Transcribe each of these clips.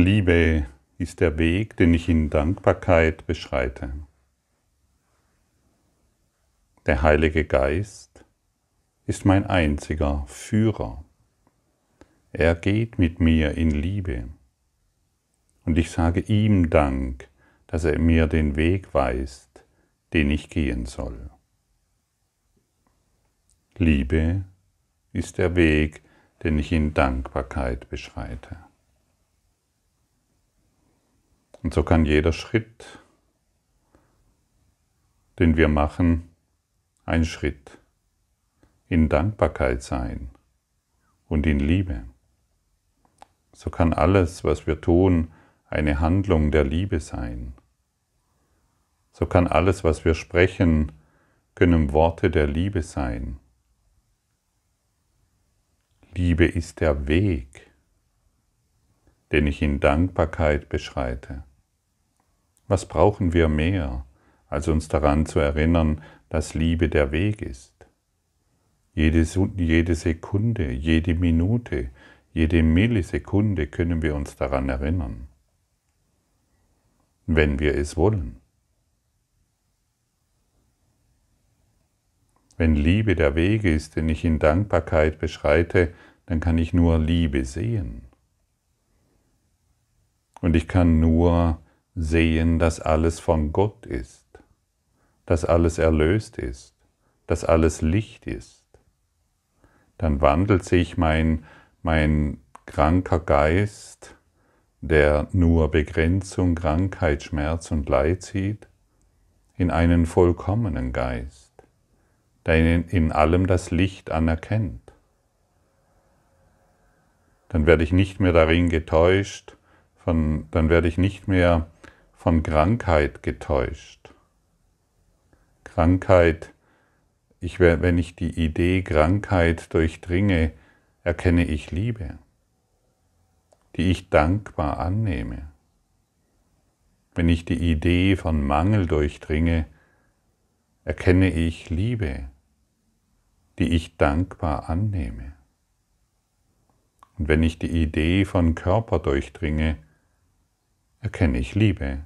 Liebe ist der Weg, den ich in Dankbarkeit beschreite. Der Heilige Geist ist mein einziger Führer. Er geht mit mir in Liebe. Und ich sage ihm Dank, dass er mir den Weg weist, den ich gehen soll. Liebe ist der Weg, den ich in Dankbarkeit beschreite. Und so kann jeder Schritt, den wir machen, ein Schritt in Dankbarkeit sein und in Liebe. So kann alles, was wir tun, eine Handlung der Liebe sein. So kann alles, was wir sprechen, können Worte der Liebe sein. Liebe ist der Weg, den ich in Dankbarkeit beschreite. Was brauchen wir mehr, als uns daran zu erinnern, dass Liebe der Weg ist? Jede, jede Sekunde, jede Minute, jede Millisekunde können wir uns daran erinnern, wenn wir es wollen. Wenn Liebe der Weg ist, den ich in Dankbarkeit beschreite, dann kann ich nur Liebe sehen. Und ich kann nur sehen, dass alles von Gott ist, dass alles erlöst ist, dass alles Licht ist, dann wandelt sich mein, mein kranker Geist, der nur Begrenzung, Krankheit, Schmerz und Leid sieht, in einen vollkommenen Geist, der in, allem das Licht anerkennt. Dann werde ich nicht mehr darin getäuscht, von, dann werde ich nicht mehr von Krankheit getäuscht. Krankheit, ich, wenn ich die Idee Krankheit durchdringe, erkenne ich Liebe, die ich dankbar annehme. Wenn ich die Idee von Mangel durchdringe, erkenne ich Liebe, die ich dankbar annehme. Und wenn ich die Idee von Körper durchdringe, erkenne ich Liebe,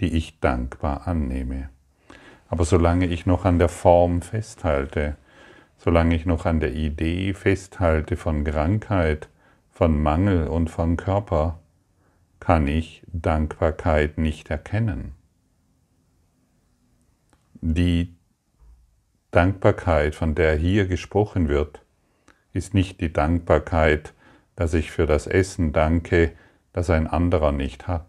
die ich dankbar annehme. Aber solange ich noch an der Form festhalte, solange ich noch an der Idee festhalte von Krankheit, von Mangel und von Körper, kann ich Dankbarkeit nicht erkennen. Die Dankbarkeit, von der hier gesprochen wird, ist nicht die Dankbarkeit, dass ich für das Essen danke, das ein anderer nicht hat.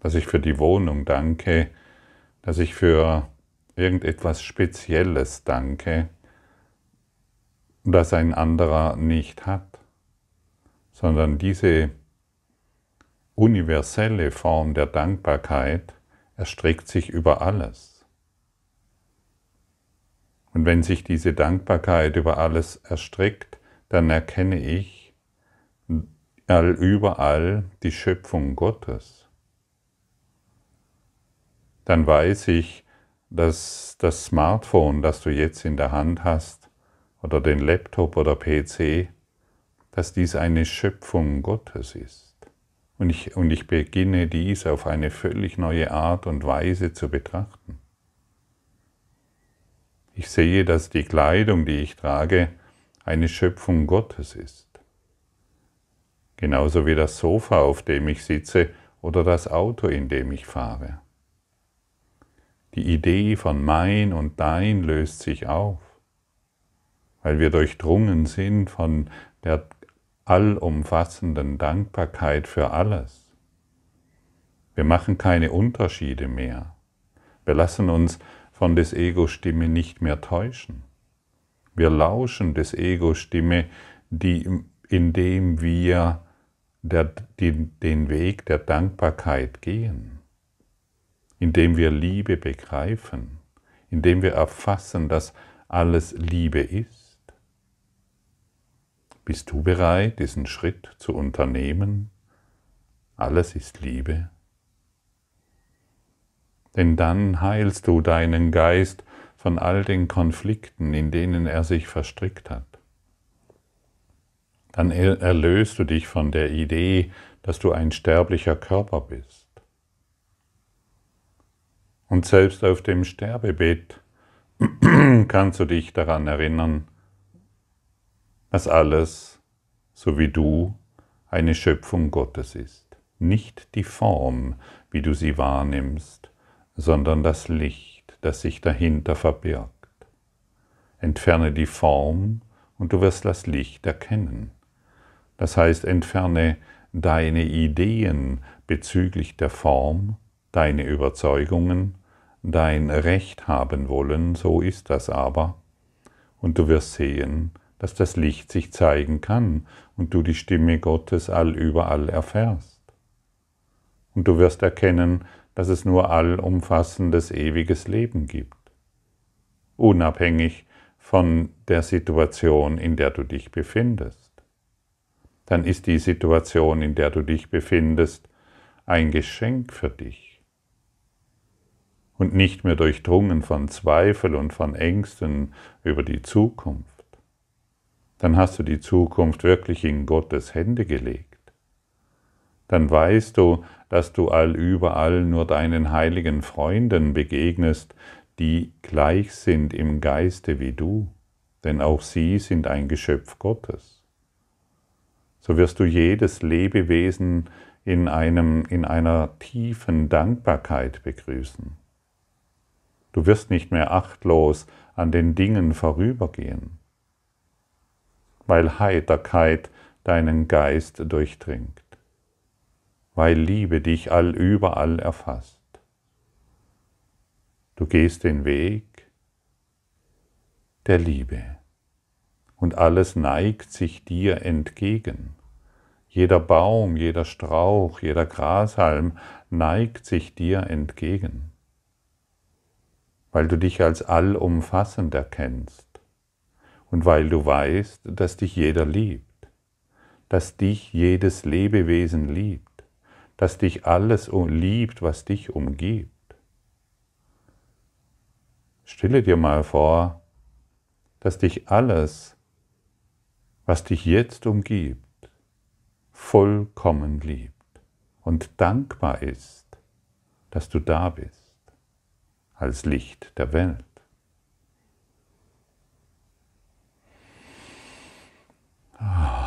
Dass ich für die Wohnung danke, dass ich für irgendetwas Spezielles danke, das ein anderer nicht hat, sondern diese universelle Form der Dankbarkeit erstreckt sich über alles. Und wenn sich diese Dankbarkeit über alles erstreckt, dann erkenne ich, überall die Schöpfung Gottes, dann weiß ich, dass das Smartphone, das du jetzt in der Hand hast, oder den Laptop oder PC, dass dies eine Schöpfung Gottes ist. Und ich, und ich beginne dies auf eine völlig neue Art und Weise zu betrachten. Ich sehe, dass die Kleidung, die ich trage, eine Schöpfung Gottes ist genauso wie das Sofa, auf dem ich sitze oder das Auto, in dem ich fahre. Die Idee von mein und dein löst sich auf, weil wir durchdrungen sind von der allumfassenden Dankbarkeit für alles. Wir machen keine Unterschiede mehr. Wir lassen uns von des Ego Stimme nicht mehr täuschen. Wir lauschen des Ego Stimme, die, indem wir der, die, den Weg der Dankbarkeit gehen, indem wir Liebe begreifen, indem wir erfassen, dass alles Liebe ist? Bist du bereit, diesen Schritt zu unternehmen? Alles ist Liebe. Denn dann heilst du deinen Geist von all den Konflikten, in denen er sich verstrickt hat dann erlöst du dich von der Idee, dass du ein sterblicher Körper bist. Und selbst auf dem Sterbebett kannst du dich daran erinnern, dass alles, so wie du, eine Schöpfung Gottes ist. Nicht die Form, wie du sie wahrnimmst, sondern das Licht, das sich dahinter verbirgt. Entferne die Form und du wirst das Licht erkennen. Das heißt, entferne deine Ideen bezüglich der Form, deine Überzeugungen, dein Recht haben wollen, so ist das aber. Und du wirst sehen, dass das Licht sich zeigen kann und du die Stimme Gottes allüberall erfährst. Und du wirst erkennen, dass es nur allumfassendes ewiges Leben gibt, unabhängig von der Situation, in der du dich befindest dann ist die Situation, in der du dich befindest, ein Geschenk für dich und nicht mehr durchdrungen von Zweifel und von Ängsten über die Zukunft. Dann hast du die Zukunft wirklich in Gottes Hände gelegt. Dann weißt du, dass du allüberall nur deinen heiligen Freunden begegnest, die gleich sind im Geiste wie du, denn auch sie sind ein Geschöpf Gottes so wirst du jedes Lebewesen in, einem, in einer tiefen Dankbarkeit begrüßen. Du wirst nicht mehr achtlos an den Dingen vorübergehen, weil Heiterkeit deinen Geist durchdringt, weil Liebe dich allüberall erfasst. Du gehst den Weg der Liebe und alles neigt sich dir entgegen. Jeder Baum, jeder Strauch, jeder Grashalm neigt sich dir entgegen, weil du dich als allumfassend erkennst und weil du weißt, dass dich jeder liebt, dass dich jedes Lebewesen liebt, dass dich alles liebt, was dich umgibt. Stille dir mal vor, dass dich alles was dich jetzt umgibt, vollkommen liebt und dankbar ist, dass du da bist, als Licht der Welt. Ah.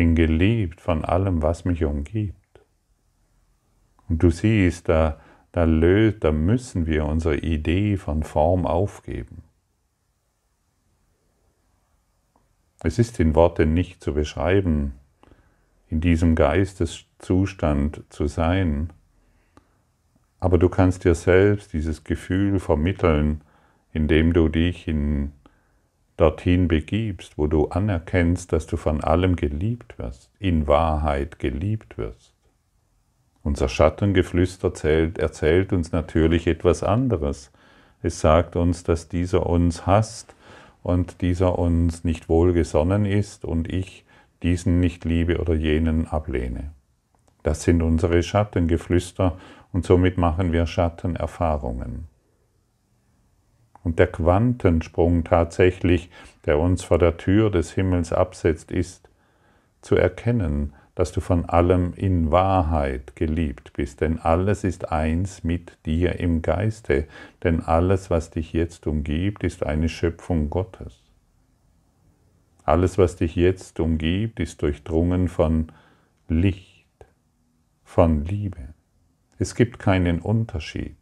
bin geliebt von allem, was mich umgibt. Und du siehst, da, da, löst, da müssen wir unsere Idee von Form aufgeben. Es ist in Worten nicht zu beschreiben, in diesem Geisteszustand zu sein, aber du kannst dir selbst dieses Gefühl vermitteln, indem du dich in dorthin begibst, wo du anerkennst, dass du von allem geliebt wirst, in Wahrheit geliebt wirst. Unser Schattengeflüster erzählt, erzählt uns natürlich etwas anderes. Es sagt uns, dass dieser uns hasst und dieser uns nicht wohlgesonnen ist und ich diesen nicht liebe oder jenen ablehne. Das sind unsere Schattengeflüster und somit machen wir Schattenerfahrungen. Und der Quantensprung tatsächlich, der uns vor der Tür des Himmels absetzt, ist zu erkennen, dass du von allem in Wahrheit geliebt bist, denn alles ist eins mit dir im Geiste, denn alles, was dich jetzt umgibt, ist eine Schöpfung Gottes. Alles, was dich jetzt umgibt, ist durchdrungen von Licht, von Liebe. Es gibt keinen Unterschied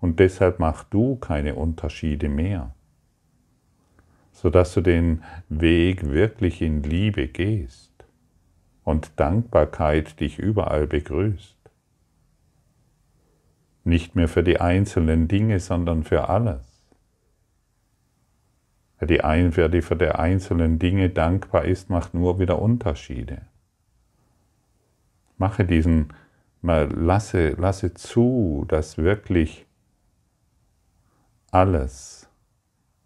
und deshalb mach du keine Unterschiede mehr, sodass du den Weg wirklich in Liebe gehst und Dankbarkeit dich überall begrüßt. Nicht mehr für die einzelnen Dinge, sondern für alles. Wer, die ein, wer die für die einzelnen Dinge dankbar ist, macht nur wieder Unterschiede. Mache diesen, mal lasse, lasse zu, dass wirklich alles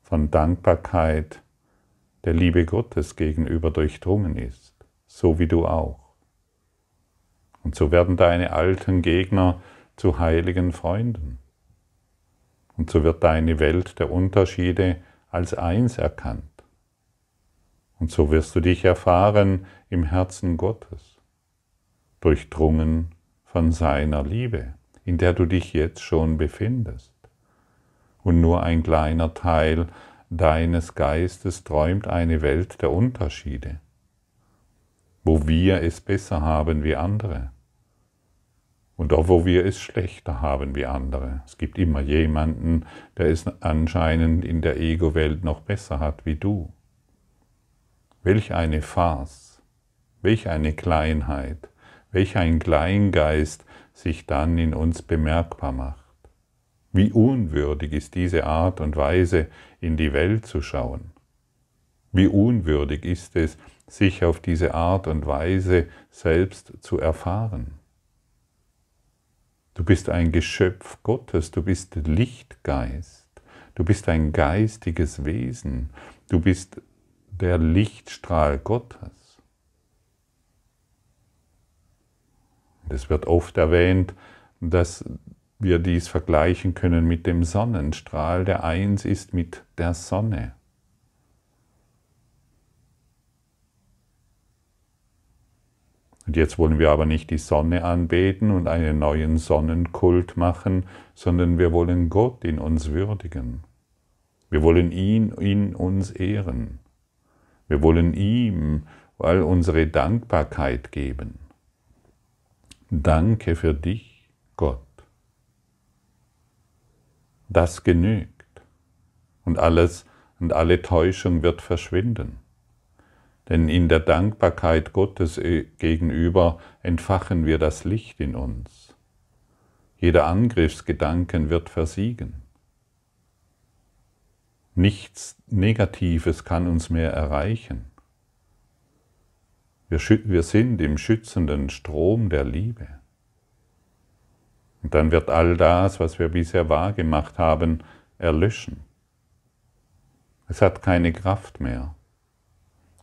von Dankbarkeit der Liebe Gottes gegenüber durchdrungen ist, so wie du auch. Und so werden deine alten Gegner zu heiligen Freunden. Und so wird deine Welt der Unterschiede als eins erkannt. Und so wirst du dich erfahren im Herzen Gottes, durchdrungen von seiner Liebe, in der du dich jetzt schon befindest und nur ein kleiner Teil deines Geistes träumt eine Welt der Unterschiede, wo wir es besser haben wie andere und auch wo wir es schlechter haben wie andere. Es gibt immer jemanden, der es anscheinend in der Ego-Welt noch besser hat wie du. Welch eine Farce, welch eine Kleinheit, welch ein Kleingeist sich dann in uns bemerkbar macht. Wie unwürdig ist diese Art und Weise, in die Welt zu schauen. Wie unwürdig ist es, sich auf diese Art und Weise selbst zu erfahren. Du bist ein Geschöpf Gottes, du bist Lichtgeist, du bist ein geistiges Wesen, du bist der Lichtstrahl Gottes. Es wird oft erwähnt, dass wir dies vergleichen können mit dem Sonnenstrahl, der eins ist mit der Sonne. Und jetzt wollen wir aber nicht die Sonne anbeten und einen neuen Sonnenkult machen, sondern wir wollen Gott in uns würdigen. Wir wollen ihn in uns ehren. Wir wollen ihm all unsere Dankbarkeit geben. Danke für dich, Gott. Das genügt. Und alles und alle Täuschung wird verschwinden. Denn in der Dankbarkeit Gottes äh, gegenüber entfachen wir das Licht in uns. Jeder Angriffsgedanken wird versiegen. Nichts Negatives kann uns mehr erreichen. Wir, sind im schützenden Strom der Liebe. Und dann wird all das, was wir bisher wahrgemacht haben, erlöschen. Es hat keine Kraft mehr,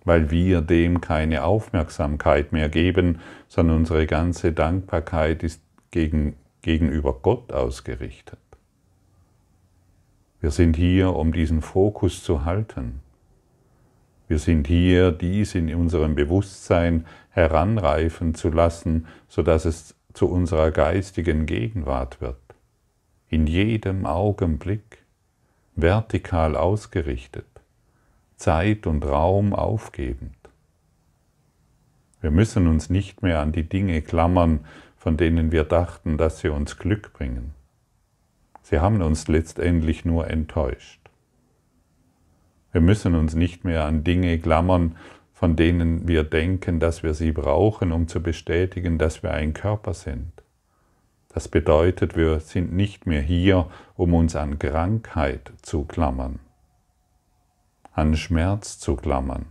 weil wir dem keine Aufmerksamkeit mehr geben, sondern unsere ganze Dankbarkeit ist gegen, gegenüber Gott ausgerichtet. Wir sind hier, um diesen Fokus zu halten. Wir sind hier, dies in unserem Bewusstsein heranreifen zu lassen, sodass es zu unserer geistigen Gegenwart wird, in jedem Augenblick, vertikal ausgerichtet, Zeit und Raum aufgebend. Wir müssen uns nicht mehr an die Dinge klammern, von denen wir dachten, dass sie uns Glück bringen. Sie haben uns letztendlich nur enttäuscht. Wir müssen uns nicht mehr an Dinge klammern, von denen wir denken, dass wir sie brauchen, um zu bestätigen, dass wir ein Körper sind. Das bedeutet, wir sind nicht mehr hier, um uns an Krankheit zu klammern, an Schmerz zu klammern,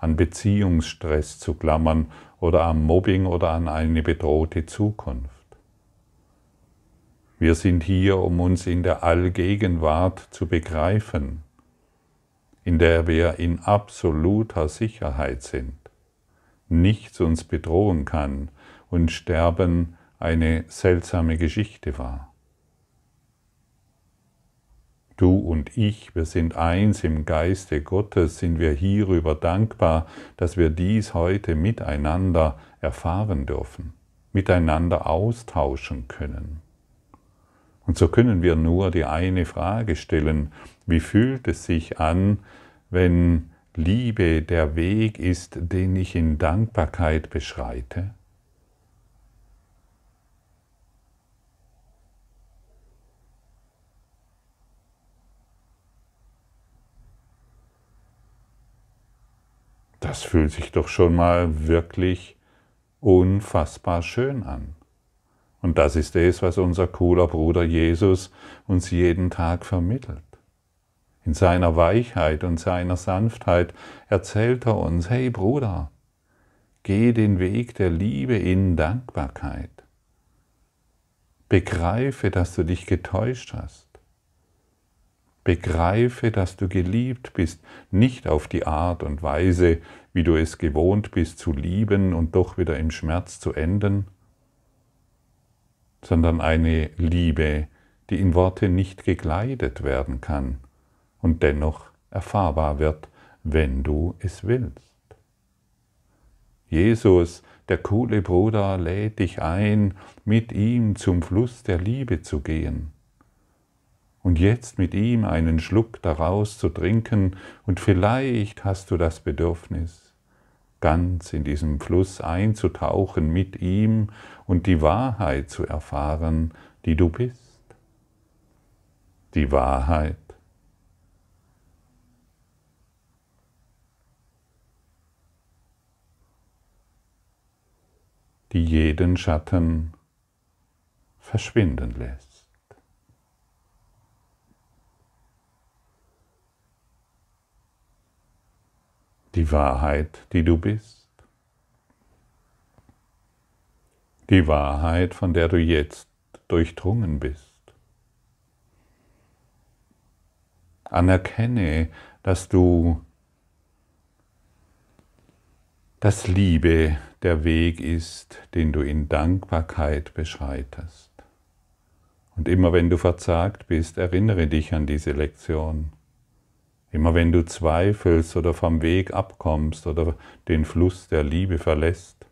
an Beziehungsstress zu klammern oder am Mobbing oder an eine bedrohte Zukunft. Wir sind hier, um uns in der Allgegenwart zu begreifen in der wir in absoluter Sicherheit sind. Nichts uns bedrohen kann und Sterben eine seltsame Geschichte war. Du und ich, wir sind eins im Geiste Gottes, sind wir hierüber dankbar, dass wir dies heute miteinander erfahren dürfen, miteinander austauschen können. Und so können wir nur die eine Frage stellen, wie fühlt es sich an, wenn Liebe der Weg ist, den ich in Dankbarkeit beschreite? Das fühlt sich doch schon mal wirklich unfassbar schön an. Und das ist es, was unser cooler Bruder Jesus uns jeden Tag vermittelt. In seiner Weichheit und seiner Sanftheit erzählt er uns, hey Bruder, geh den Weg der Liebe in Dankbarkeit. Begreife, dass du dich getäuscht hast. Begreife, dass du geliebt bist, nicht auf die Art und Weise, wie du es gewohnt bist zu lieben und doch wieder im Schmerz zu enden, sondern eine Liebe, die in Worte nicht gekleidet werden kann und dennoch erfahrbar wird, wenn du es willst. Jesus, der coole Bruder, lädt dich ein, mit ihm zum Fluss der Liebe zu gehen und jetzt mit ihm einen Schluck daraus zu trinken, und vielleicht hast du das Bedürfnis, ganz in diesem Fluss einzutauchen mit ihm und die Wahrheit zu erfahren, die du bist. Die Wahrheit. die jeden Schatten verschwinden lässt. die Wahrheit, die du bist. Die Wahrheit, von der du jetzt durchdrungen bist. Anerkenne, dass du, dass Liebe der Weg ist, den du in Dankbarkeit beschreitest. Und immer wenn du verzagt bist, erinnere dich an diese Lektion. Immer wenn du zweifelst oder vom Weg abkommst oder den Fluss der Liebe verlässt,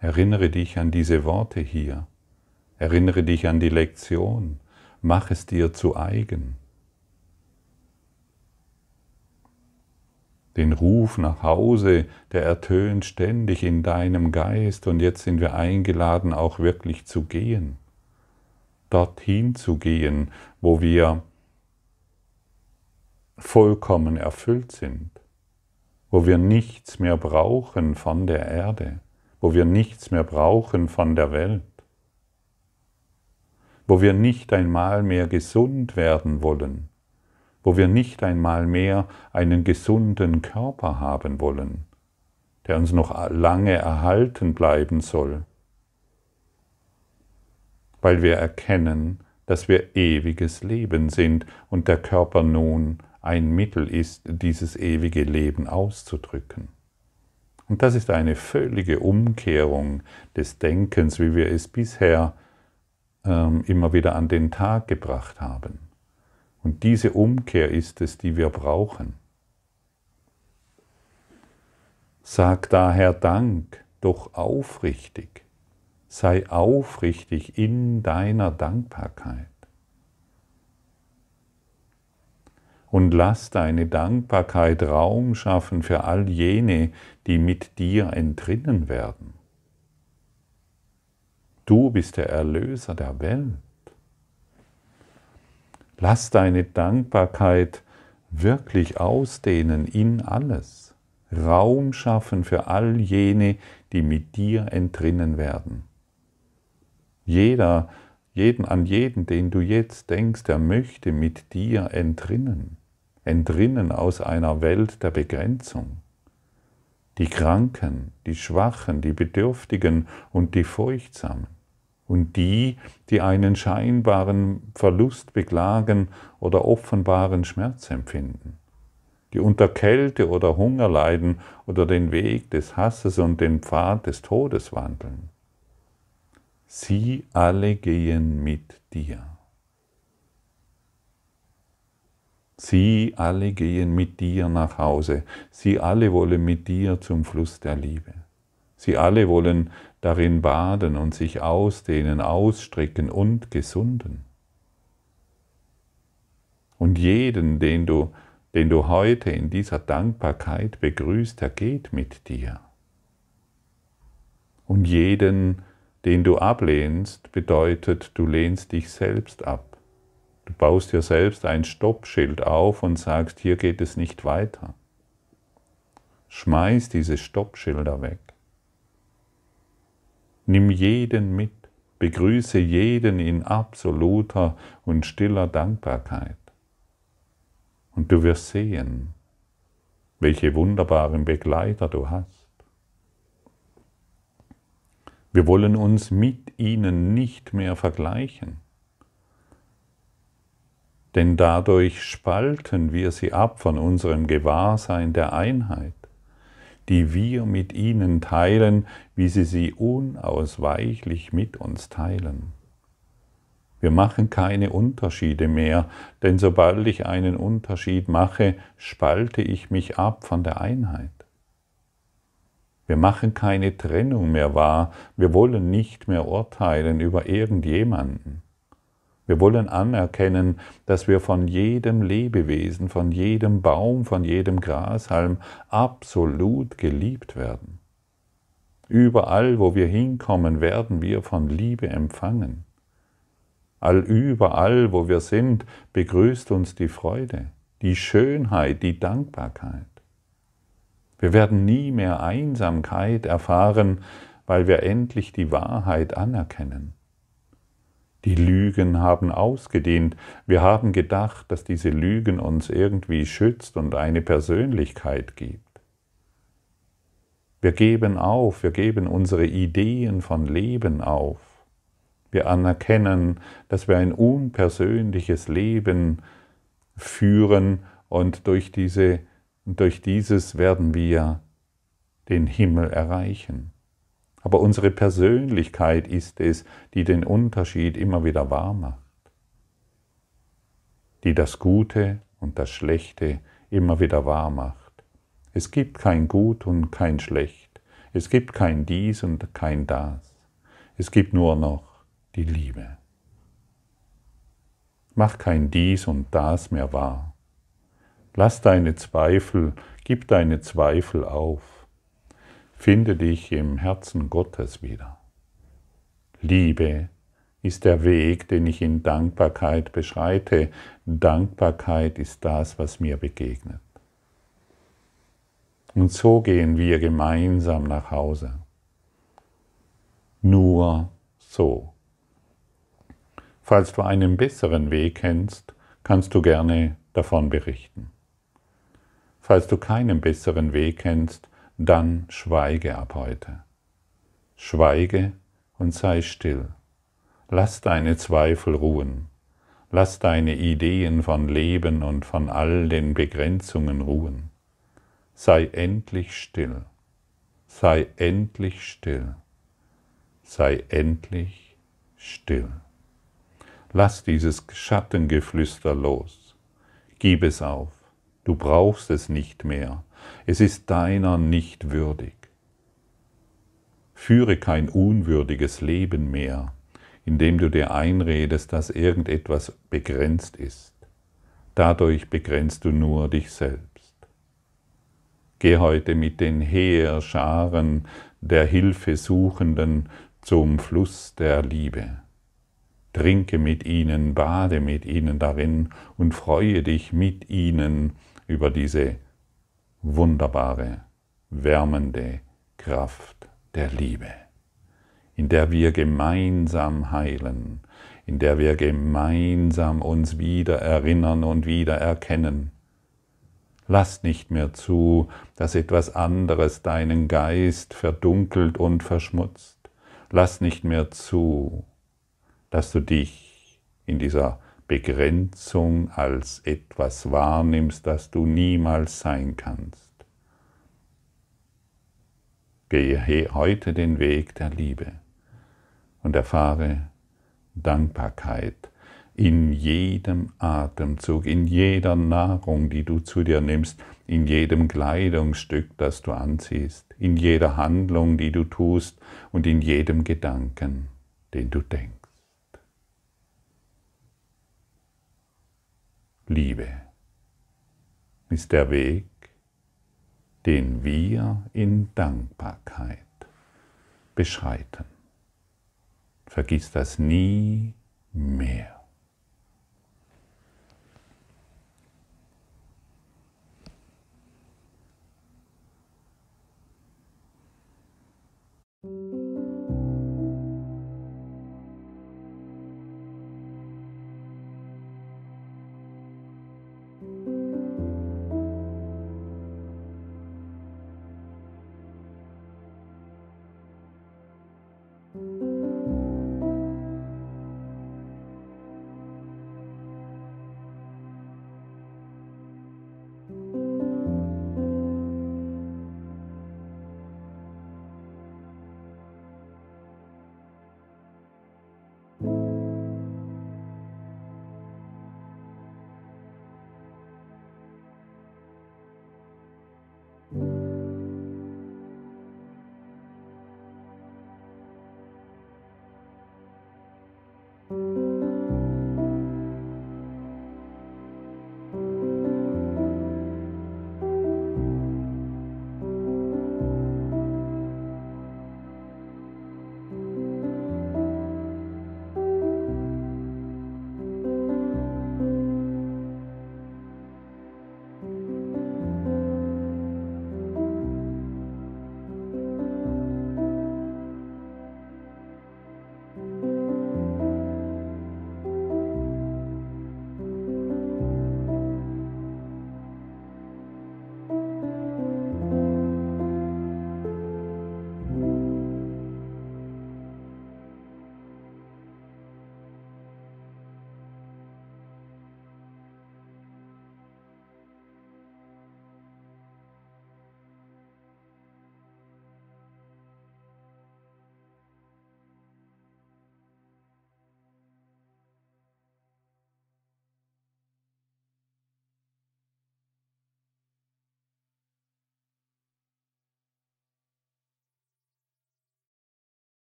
erinnere dich an diese Worte hier, erinnere dich an die Lektion, mach es dir zu eigen. Den Ruf nach Hause, der ertönt ständig in deinem Geist und jetzt sind wir eingeladen, auch wirklich zu gehen, dorthin zu gehen, wo wir vollkommen erfüllt sind, wo wir nichts mehr brauchen von der Erde, wo wir nichts mehr brauchen von der Welt, wo wir nicht einmal mehr gesund werden wollen, wo wir nicht einmal mehr einen gesunden Körper haben wollen, der uns noch lange erhalten bleiben soll, weil wir erkennen, dass wir ewiges Leben sind und der Körper nun ein Mittel ist, dieses ewige Leben auszudrücken. Und das ist eine völlige Umkehrung des Denkens, wie wir es bisher ähm, immer wieder an den Tag gebracht haben. Und diese Umkehr ist es, die wir brauchen. Sag daher Dank, doch aufrichtig. Sei aufrichtig in deiner Dankbarkeit. und lass deine Dankbarkeit Raum schaffen für all jene, die mit dir entrinnen werden. Du bist der Erlöser der Welt. Lass deine Dankbarkeit wirklich ausdehnen in alles, Raum schaffen für all jene, die mit dir entrinnen werden. Jeder, jeden, an jeden, den du jetzt denkst, der möchte mit dir entrinnen entrinnen aus einer Welt der Begrenzung. Die Kranken, die Schwachen, die Bedürftigen und die Furchtsamen und die, die einen scheinbaren Verlust beklagen oder offenbaren Schmerz empfinden, die unter Kälte oder Hunger leiden oder den Weg des Hasses und den Pfad des Todes wandeln. Sie alle gehen mit dir. Sie alle gehen mit dir nach Hause. Sie alle wollen mit dir zum Fluss der Liebe. Sie alle wollen darin baden und sich ausdehnen, ausstrecken und gesunden. Und jeden, den du, den du heute in dieser Dankbarkeit begrüßt, der geht mit dir. Und jeden, den du ablehnst, bedeutet, du lehnst dich selbst ab. Du baust dir selbst ein Stoppschild auf und sagst, hier geht es nicht weiter. Schmeiß diese Stoppschilder weg. Nimm jeden mit, begrüße jeden in absoluter und stiller Dankbarkeit. Und du wirst sehen, welche wunderbaren Begleiter du hast. Wir wollen uns mit ihnen nicht mehr vergleichen denn dadurch spalten wir sie ab von unserem Gewahrsein der Einheit, die wir mit ihnen teilen, wie sie sie unausweichlich mit uns teilen. Wir machen keine Unterschiede mehr, denn sobald ich einen Unterschied mache, spalte ich mich ab von der Einheit. Wir machen keine Trennung mehr wahr, wir wollen nicht mehr urteilen über irgendjemanden. Wir wollen anerkennen, dass wir von jedem Lebewesen, von jedem Baum, von jedem Grashalm absolut geliebt werden. Überall, wo wir hinkommen, werden wir von Liebe empfangen. Allüberall, wo wir sind, begrüßt uns die Freude, die Schönheit, die Dankbarkeit. Wir werden nie mehr Einsamkeit erfahren, weil wir endlich die Wahrheit anerkennen. Die Lügen haben ausgedehnt. Wir haben gedacht, dass diese Lügen uns irgendwie schützt und eine Persönlichkeit gibt. Wir geben auf, wir geben unsere Ideen von Leben auf. Wir anerkennen, dass wir ein unpersönliches Leben führen und durch, diese, durch dieses werden wir den Himmel erreichen. Aber unsere Persönlichkeit ist es, die den Unterschied immer wieder wahr macht, die das Gute und das Schlechte immer wieder wahr macht. Es gibt kein Gut und kein Schlecht, es gibt kein dies und kein das, es gibt nur noch die Liebe. Mach kein dies und das mehr wahr. Lass deine Zweifel, gib deine Zweifel auf. Finde dich im Herzen Gottes wieder. Liebe ist der Weg, den ich in Dankbarkeit beschreite. Dankbarkeit ist das, was mir begegnet. Und so gehen wir gemeinsam nach Hause. Nur so. Falls du einen besseren Weg kennst, kannst du gerne davon berichten. Falls du keinen besseren Weg kennst, dann schweige ab heute. Schweige und sei still. Lass deine Zweifel ruhen. Lass deine Ideen von Leben und von all den Begrenzungen ruhen. Sei endlich still. Sei endlich still. Sei endlich still. Lass dieses Schattengeflüster los. Gib es auf. Du brauchst es nicht mehr es ist deiner nicht würdig. Führe kein unwürdiges Leben mehr, indem du dir einredest, dass irgendetwas begrenzt ist. Dadurch begrenzt du nur dich selbst. Geh heute mit den Heerscharen der Hilfesuchenden zum Fluss der Liebe. Trinke mit ihnen, bade mit ihnen darin und freue dich mit ihnen über diese wunderbare, wärmende Kraft der Liebe, in der wir gemeinsam heilen, in der wir gemeinsam uns wieder erinnern und wieder erkennen. Lass nicht mehr zu, dass etwas anderes deinen Geist verdunkelt und verschmutzt. Lass nicht mehr zu, dass du dich in dieser Begrenzung als etwas wahrnimmst, das du niemals sein kannst. Gehe heute den Weg der Liebe und erfahre Dankbarkeit in jedem Atemzug, in jeder Nahrung, die du zu dir nimmst, in jedem Kleidungsstück, das du anziehst, in jeder Handlung, die du tust und in jedem Gedanken, den du denkst. Liebe ist der Weg, den wir in Dankbarkeit beschreiten. Vergiss das nie mehr.